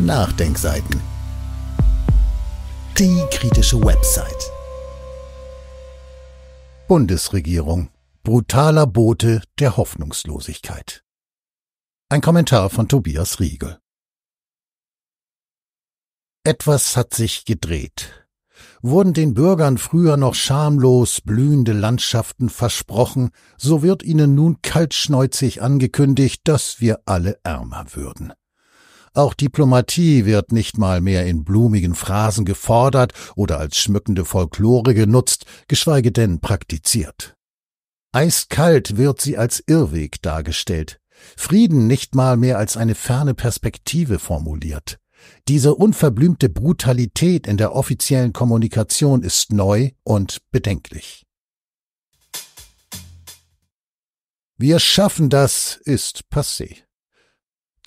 Nachdenkseiten. Die kritische Website. Bundesregierung. Brutaler Bote der Hoffnungslosigkeit. Ein Kommentar von Tobias Riegel. Etwas hat sich gedreht. Wurden den Bürgern früher noch schamlos blühende Landschaften versprochen, so wird ihnen nun kaltschneuzig angekündigt, dass wir alle ärmer würden. Auch Diplomatie wird nicht mal mehr in blumigen Phrasen gefordert oder als schmückende Folklore genutzt, geschweige denn praktiziert. Eiskalt wird sie als Irrweg dargestellt, Frieden nicht mal mehr als eine ferne Perspektive formuliert. Diese unverblümte Brutalität in der offiziellen Kommunikation ist neu und bedenklich. Wir schaffen das ist passé.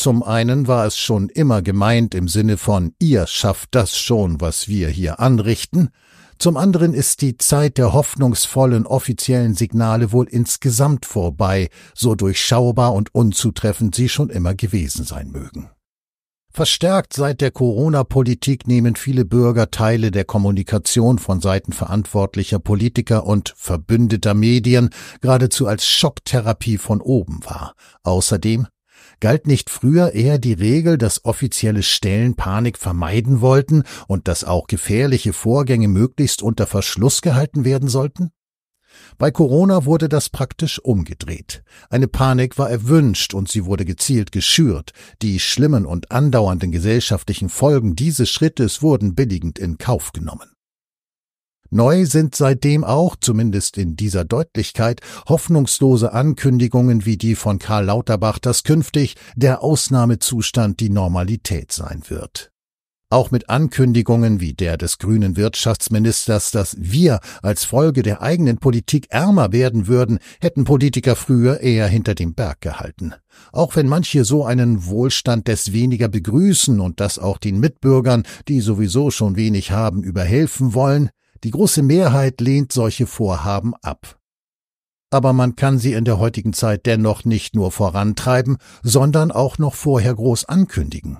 Zum einen war es schon immer gemeint im Sinne von ihr schafft das schon, was wir hier anrichten, zum anderen ist die Zeit der hoffnungsvollen offiziellen Signale wohl insgesamt vorbei, so durchschaubar und unzutreffend sie schon immer gewesen sein mögen. Verstärkt seit der Corona-Politik nehmen viele Bürger Teile der Kommunikation von Seiten verantwortlicher Politiker und verbündeter Medien geradezu als Schocktherapie von oben wahr. Außerdem Galt nicht früher eher die Regel, dass offizielle Stellen Panik vermeiden wollten und dass auch gefährliche Vorgänge möglichst unter Verschluss gehalten werden sollten? Bei Corona wurde das praktisch umgedreht. Eine Panik war erwünscht und sie wurde gezielt geschürt. Die schlimmen und andauernden gesellschaftlichen Folgen dieses Schrittes wurden billigend in Kauf genommen. Neu sind seitdem auch, zumindest in dieser Deutlichkeit, hoffnungslose Ankündigungen wie die von Karl Lauterbach, dass künftig der Ausnahmezustand die Normalität sein wird. Auch mit Ankündigungen wie der des grünen Wirtschaftsministers, dass wir als Folge der eigenen Politik ärmer werden würden, hätten Politiker früher eher hinter dem Berg gehalten. Auch wenn manche so einen Wohlstand des weniger begrüßen und das auch den Mitbürgern, die sowieso schon wenig haben, überhelfen wollen, die große Mehrheit lehnt solche Vorhaben ab. Aber man kann sie in der heutigen Zeit dennoch nicht nur vorantreiben, sondern auch noch vorher groß ankündigen.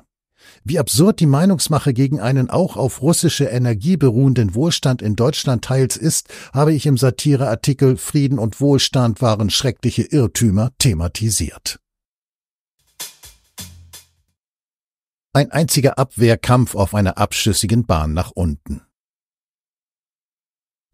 Wie absurd die Meinungsmache gegen einen auch auf russische Energie beruhenden Wohlstand in Deutschland teils ist, habe ich im Satireartikel Frieden und Wohlstand waren schreckliche Irrtümer thematisiert. Ein einziger Abwehrkampf auf einer abschüssigen Bahn nach unten.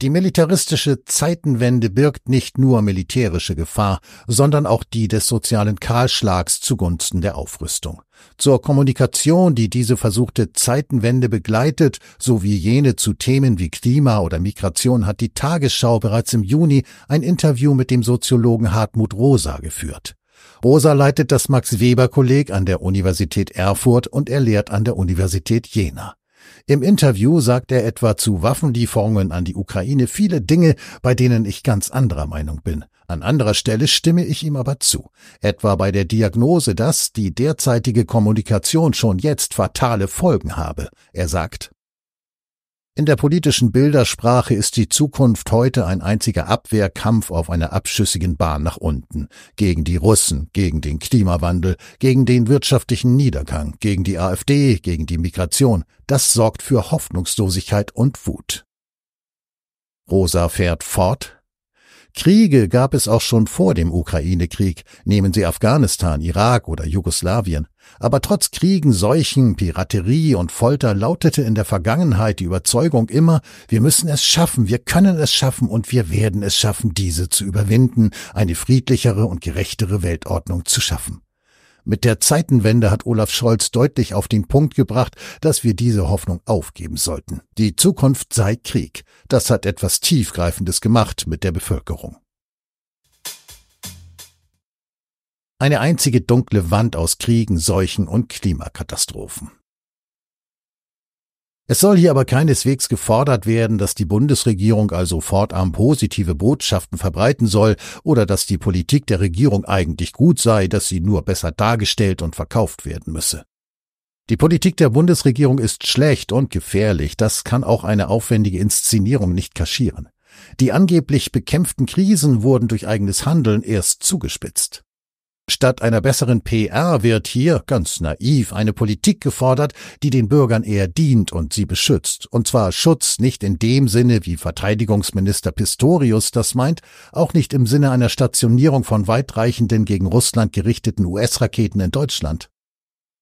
Die militaristische Zeitenwende birgt nicht nur militärische Gefahr, sondern auch die des sozialen Kahlschlags zugunsten der Aufrüstung. Zur Kommunikation, die diese versuchte Zeitenwende begleitet, sowie jene zu Themen wie Klima oder Migration hat die Tagesschau bereits im Juni ein Interview mit dem Soziologen Hartmut Rosa geführt. Rosa leitet das Max Weber Kolleg an der Universität Erfurt und er lehrt an der Universität Jena. Im Interview sagt er etwa zu Waffenlieferungen an die Ukraine viele Dinge, bei denen ich ganz anderer Meinung bin. An anderer Stelle stimme ich ihm aber zu, etwa bei der Diagnose, dass die derzeitige Kommunikation schon jetzt fatale Folgen habe. Er sagt, in der politischen Bildersprache ist die Zukunft heute ein einziger Abwehrkampf auf einer abschüssigen Bahn nach unten. Gegen die Russen, gegen den Klimawandel, gegen den wirtschaftlichen Niedergang, gegen die AfD, gegen die Migration. Das sorgt für Hoffnungslosigkeit und Wut. Rosa fährt fort, Kriege gab es auch schon vor dem Ukraine-Krieg, nehmen Sie Afghanistan, Irak oder Jugoslawien. Aber trotz Kriegen, Seuchen, Piraterie und Folter lautete in der Vergangenheit die Überzeugung immer, wir müssen es schaffen, wir können es schaffen und wir werden es schaffen, diese zu überwinden, eine friedlichere und gerechtere Weltordnung zu schaffen. Mit der Zeitenwende hat Olaf Scholz deutlich auf den Punkt gebracht, dass wir diese Hoffnung aufgeben sollten. Die Zukunft sei Krieg. Das hat etwas Tiefgreifendes gemacht mit der Bevölkerung. Eine einzige dunkle Wand aus Kriegen, Seuchen und Klimakatastrophen. Es soll hier aber keineswegs gefordert werden, dass die Bundesregierung also fortan positive Botschaften verbreiten soll oder dass die Politik der Regierung eigentlich gut sei, dass sie nur besser dargestellt und verkauft werden müsse. Die Politik der Bundesregierung ist schlecht und gefährlich, das kann auch eine aufwendige Inszenierung nicht kaschieren. Die angeblich bekämpften Krisen wurden durch eigenes Handeln erst zugespitzt. Statt einer besseren PR wird hier, ganz naiv, eine Politik gefordert, die den Bürgern eher dient und sie beschützt. Und zwar Schutz nicht in dem Sinne, wie Verteidigungsminister Pistorius das meint, auch nicht im Sinne einer Stationierung von weitreichenden gegen Russland gerichteten US-Raketen in Deutschland.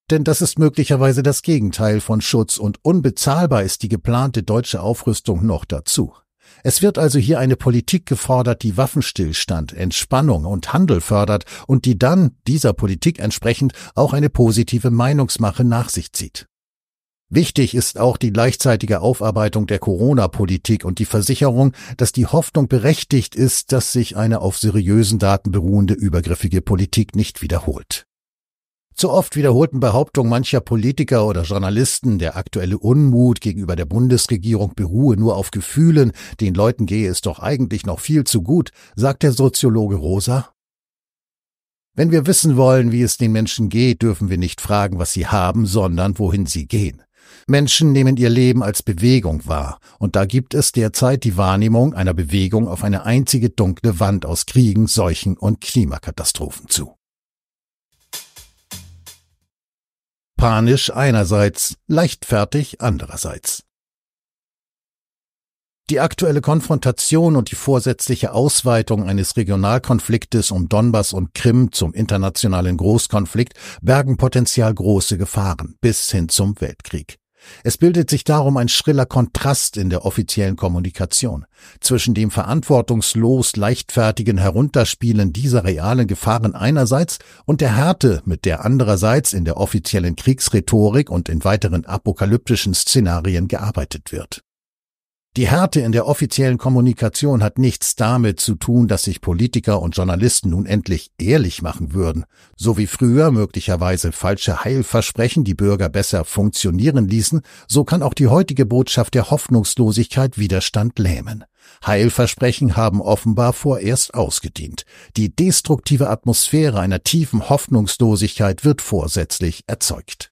Denn das ist möglicherweise das Gegenteil von Schutz und unbezahlbar ist die geplante deutsche Aufrüstung noch dazu. Es wird also hier eine Politik gefordert, die Waffenstillstand, Entspannung und Handel fördert und die dann dieser Politik entsprechend auch eine positive Meinungsmache nach sich zieht. Wichtig ist auch die gleichzeitige Aufarbeitung der Corona-Politik und die Versicherung, dass die Hoffnung berechtigt ist, dass sich eine auf seriösen Daten beruhende übergriffige Politik nicht wiederholt. Zu oft wiederholten Behauptungen mancher Politiker oder Journalisten, der aktuelle Unmut gegenüber der Bundesregierung beruhe nur auf Gefühlen, den Leuten gehe es doch eigentlich noch viel zu gut, sagt der Soziologe Rosa. Wenn wir wissen wollen, wie es den Menschen geht, dürfen wir nicht fragen, was sie haben, sondern wohin sie gehen. Menschen nehmen ihr Leben als Bewegung wahr, und da gibt es derzeit die Wahrnehmung einer Bewegung auf eine einzige dunkle Wand aus Kriegen, Seuchen und Klimakatastrophen zu. Panisch einerseits, leichtfertig andererseits. Die aktuelle Konfrontation und die vorsätzliche Ausweitung eines Regionalkonfliktes um Donbass und Krim zum internationalen Großkonflikt bergen potenziell große Gefahren bis hin zum Weltkrieg. Es bildet sich darum ein schriller Kontrast in der offiziellen Kommunikation zwischen dem verantwortungslos leichtfertigen Herunterspielen dieser realen Gefahren einerseits und der Härte, mit der andererseits in der offiziellen Kriegsrhetorik und in weiteren apokalyptischen Szenarien gearbeitet wird die Härte in der offiziellen Kommunikation hat nichts damit zu tun, dass sich Politiker und Journalisten nun endlich ehrlich machen würden, so wie früher möglicherweise falsche Heilversprechen die Bürger besser funktionieren ließen, so kann auch die heutige Botschaft der Hoffnungslosigkeit Widerstand lähmen. Heilversprechen haben offenbar vorerst ausgedient. Die destruktive Atmosphäre einer tiefen Hoffnungslosigkeit wird vorsätzlich erzeugt.